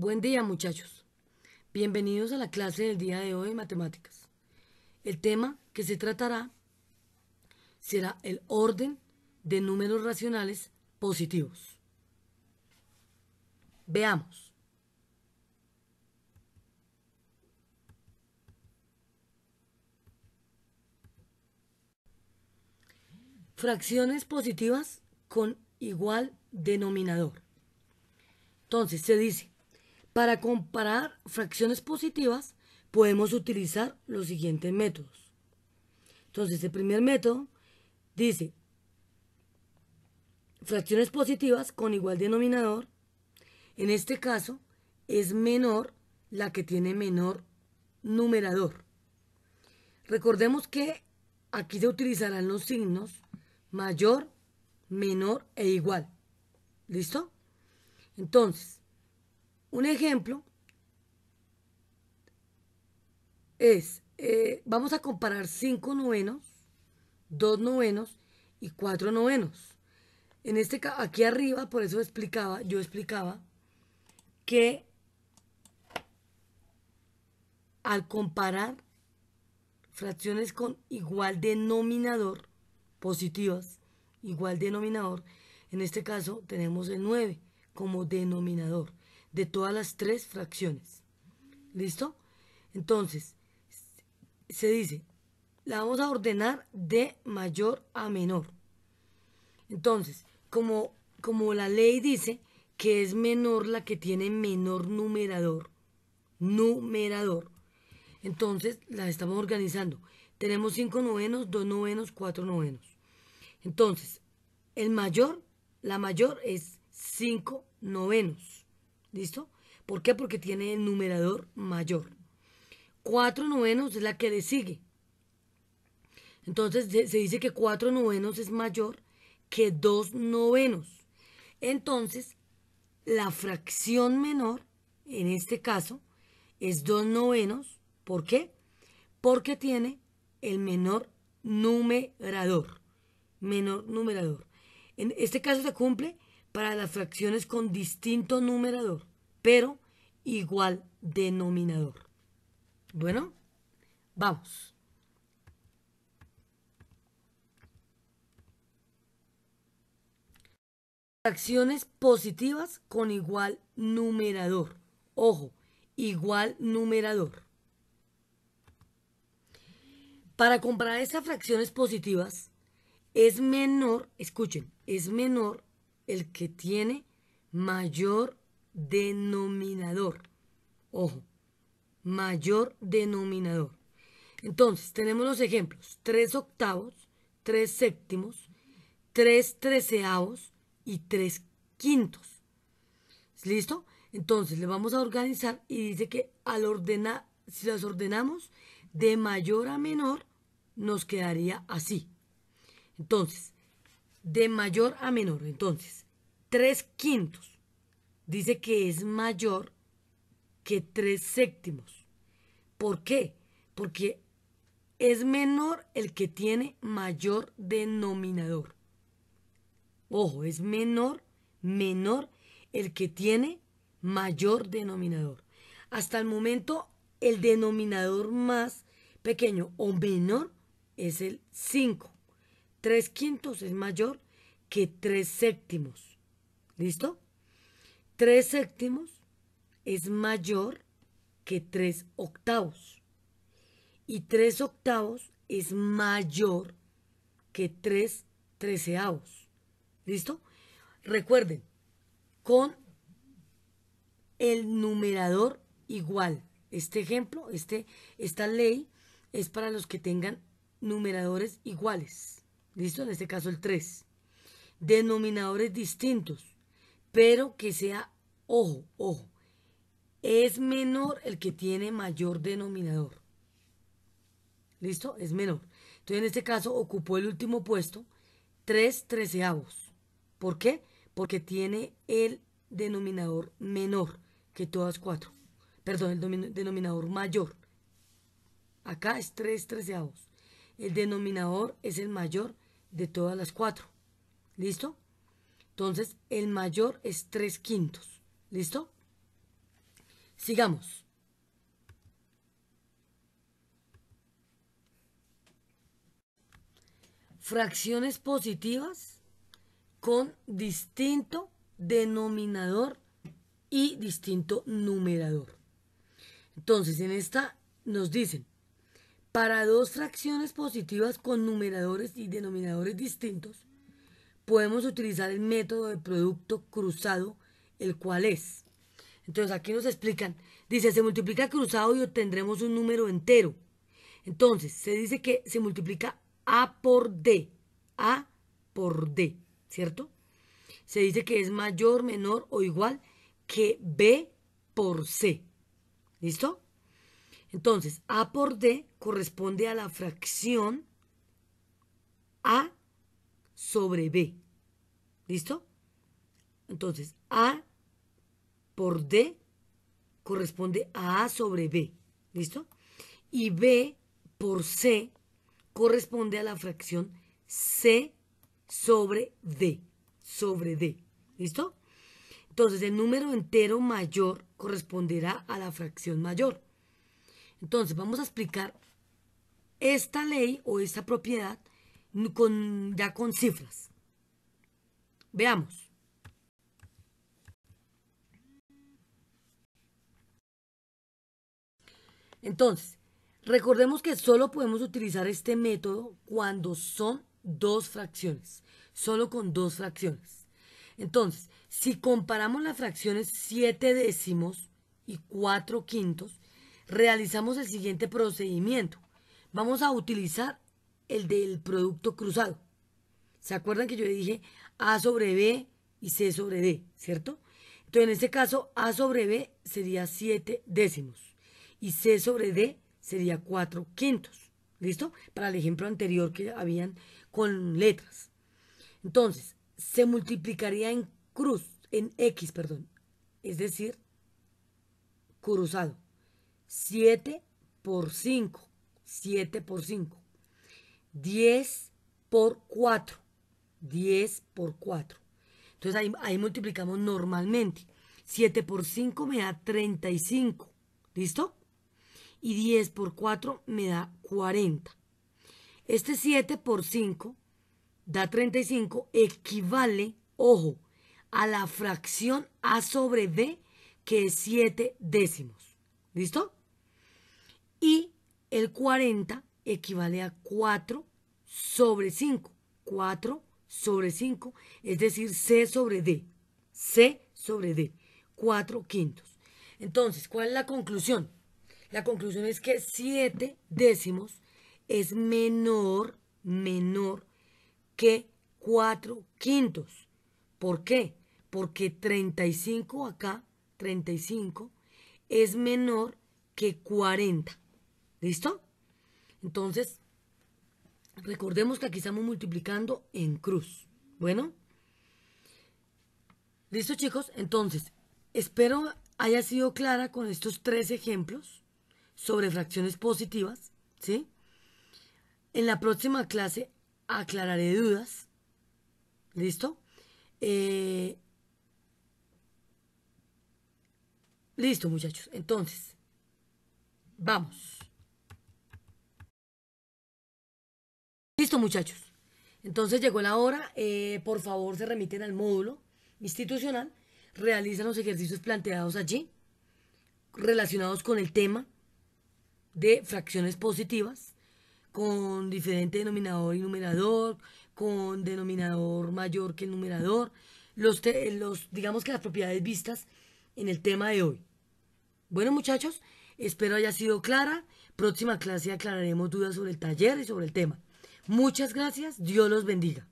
Buen día muchachos. Bienvenidos a la clase del día de hoy de matemáticas. El tema que se tratará será el orden de números racionales positivos. Veamos. Fracciones positivas con igual denominador. Entonces se dice para comparar fracciones positivas podemos utilizar los siguientes métodos. Entonces, el este primer método dice fracciones positivas con igual denominador. En este caso, es menor la que tiene menor numerador. Recordemos que aquí se utilizarán los signos mayor, menor e igual. ¿Listo? Entonces, un ejemplo es, eh, vamos a comparar 5 novenos, 2 novenos y 4 novenos. En este aquí arriba, por eso explicaba, yo explicaba que al comparar fracciones con igual denominador, positivas, igual denominador, en este caso tenemos el 9 como denominador de todas las tres fracciones. ¿Listo? Entonces, se dice, la vamos a ordenar de mayor a menor. Entonces, como, como la ley dice que es menor la que tiene menor numerador, numerador, entonces la estamos organizando. Tenemos cinco novenos, dos novenos, cuatro novenos. Entonces, el mayor, la mayor es 5 novenos. ¿Listo? ¿Por qué? Porque tiene el numerador mayor. Cuatro novenos es la que le sigue. Entonces se dice que cuatro novenos es mayor que dos novenos. Entonces, la fracción menor, en este caso, es dos novenos. ¿Por qué? Porque tiene el menor numerador. Menor numerador. En este caso se cumple para las fracciones con distinto numerador, pero igual denominador. Bueno, vamos. Fracciones positivas con igual numerador. Ojo, igual numerador. Para comparar esas fracciones positivas, es menor, escuchen, es menor el que tiene mayor denominador. Ojo, mayor denominador. Entonces, tenemos los ejemplos. Tres octavos, Tres séptimos, Tres treceavos y tres quintos. ¿Listo? Entonces, le vamos a organizar y dice que al ordenar, si las ordenamos de mayor a menor, nos quedaría así. Entonces, de mayor a menor. Entonces, tres quintos dice que es mayor que tres séptimos. ¿Por qué? Porque es menor el que tiene mayor denominador. Ojo, es menor, menor el que tiene mayor denominador. Hasta el momento, el denominador más pequeño o menor es el 5. Tres quintos es mayor que tres séptimos. ¿Listo? Tres séptimos es mayor que tres octavos. Y tres octavos es mayor que tres treceavos. ¿Listo? Recuerden, con el numerador igual. Este ejemplo, este, esta ley es para los que tengan numeradores iguales. ¿listo? En este caso el 3. Denominadores distintos, pero que sea, ojo, ojo, es menor el que tiene mayor denominador. ¿Listo? Es menor. Entonces en este caso ocupó el último puesto, 3 treceavos. ¿Por qué? Porque tiene el denominador menor que todas cuatro. Perdón, el denominador mayor. Acá es 3 treceavos. El denominador es el mayor de todas las cuatro. ¿Listo? Entonces, el mayor es tres quintos. ¿Listo? Sigamos. Fracciones positivas con distinto denominador y distinto numerador. Entonces, en esta nos dicen para dos fracciones positivas con numeradores y denominadores distintos, podemos utilizar el método de producto cruzado, el cual es. Entonces aquí nos explican, dice, se multiplica cruzado y obtendremos un número entero. Entonces, se dice que se multiplica A por D, A por D, ¿cierto? Se dice que es mayor, menor o igual que B por C. ¿Listo? Entonces, A por D corresponde a la fracción A sobre B. ¿Listo? Entonces, A por D corresponde a A sobre B. ¿Listo? Y B por C corresponde a la fracción C sobre D. Sobre D. ¿Listo? Entonces, el número entero mayor corresponderá a la fracción mayor. Entonces, vamos a explicar esta ley o esta propiedad ya con cifras. Veamos. Entonces, recordemos que solo podemos utilizar este método cuando son dos fracciones, solo con dos fracciones. Entonces, si comparamos las fracciones 7 décimos y 4 quintos, realizamos el siguiente procedimiento. Vamos a utilizar el del producto cruzado. ¿Se acuerdan que yo le dije A sobre B y C sobre D, ¿cierto? Entonces, en este caso, A sobre B sería 7 décimos y C sobre D sería 4 quintos. ¿Listo? Para el ejemplo anterior que habían con letras. Entonces, se multiplicaría en cruz, en X, perdón. Es decir, cruzado. 7 por 5, 7 por 5. 10 por 4, 10 por 4. Entonces ahí, multiplicamos normalmente. 7 por 5 me da 35, ¿listo? Y 10 por 4 me da 40. Este 7 por 5 da 35 equivale, ojo, a la fracción A sobre B que es 7 décimos. ¿Listo? Y el 40 equivale a 4 sobre 5. 4 sobre 5, es decir, C sobre D. C sobre D. 4 quintos. Entonces, ¿cuál es la conclusión? La conclusión es que 7 décimos es menor, menor que 4 quintos. ¿Por qué? Porque 35 acá, 35, es menor que 40. ¿Listo? Entonces, recordemos que aquí estamos multiplicando en cruz. Bueno. ¿Listo, chicos? Entonces, espero haya sido clara con estos tres ejemplos sobre fracciones positivas, ¿sí? En la próxima clase aclararé dudas, ¿listo? Eh, listo, muchachos. Entonces, vamos. Listo, muchachos. Entonces llegó la hora. Eh, por favor, se remiten al módulo institucional. Realizan los ejercicios planteados allí, relacionados con el tema de fracciones positivas, con diferente denominador y numerador, con denominador mayor que el numerador, los, los digamos que las propiedades vistas en el tema de hoy. Bueno, muchachos, espero haya sido clara. Próxima clase aclararemos dudas sobre el taller y sobre el tema. Muchas gracias, Dios los bendiga.